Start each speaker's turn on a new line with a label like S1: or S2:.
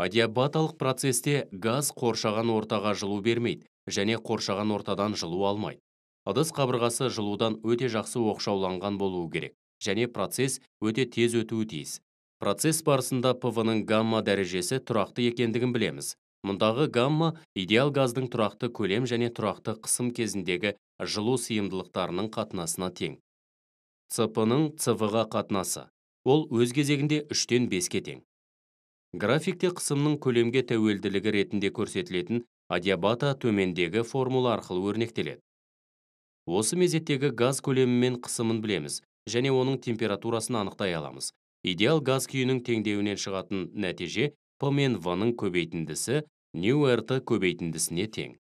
S1: адиабаталық процесте газ қоршаған ортаға жылу бермейді және қоршаған ортадан жылу алмайды ыдыс қабырғасы жылудан өте жақсы оқшауланған болуы керек және процесс өте тез өтуі тиіс процесс барысында ның гамма дәрежесі тұрақты екендігін білеміз мұндағы гамма идеал газдың тұрақты көлем және тұрақты қысым кезіндегі жылу сыйымдылықтарының қатынасына тең цп ның цв ға қатынасы ол өз кезегінде үштен беске тең графикте қысымның көлемге тәуелділігі ретінде көрсетілетін адиабата төмендегі формула арқылы өрнектеледі осы мезеттегі газ көлемі қысымын білеміз және оның температурасын анықтай аламыз идеал газ күйінің теңдеуінен шығатын нәтиже п мен ның көбейтіндісі нью rt көбейтіндісіне тең